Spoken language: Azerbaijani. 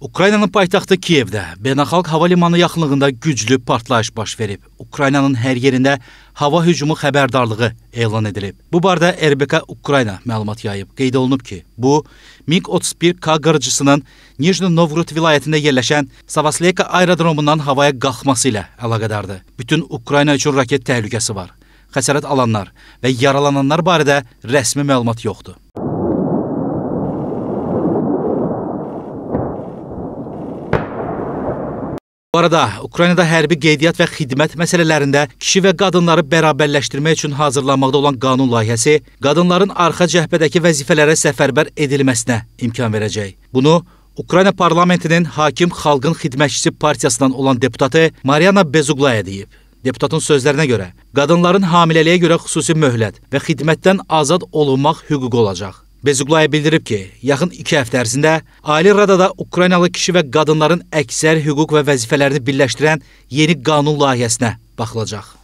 Ukraynanın paytaxtı Kiyevdə beynəlxalq hava limanı yaxınlığında güclü partlayış baş verib. Ukraynanın hər yerində hava hücumu xəbərdarlığı elan edilib. Bu barədə RBK Ukrayna məlumat yayıb. Qeyd olunub ki, bu MiQ-31K qırıcısının Nijni Novgorod vilayətində yerləşən Savasleyka aerodromundan havaya qalxması ilə əlaqədardır. Bütün Ukrayna üçün raket təhlükəsi var. Xəsarət alanlar və yaralananlar barədə rəsmi məlumat yoxdur. Bu arada Ukraynada hərbi qeydiyyat və xidmət məsələlərində kişi və qadınları bərabərləşdirmək üçün hazırlanmaqda olan qanun layihəsi qadınların arxa cəbhədəki vəzifələrə səfərbər edilməsinə imkan verəcək. Bunu Ukrayna parlamentinin hakim xalqın xidmətçisi partiyasından olan deputatı Mariana Bezuglaya deyib. Deputatın sözlərinə görə, qadınların hamiləliyə görə xüsusi möhlət və xidmətdən azad olunmaq hüququ olacaq. Bezuqlaya bildirib ki, yaxın 2 həftə ərzində Ali Radada Ukraynalı kişi və qadınların əksər hüquq və vəzifələrini birləşdirən yeni qanun layihəsinə baxılacaq.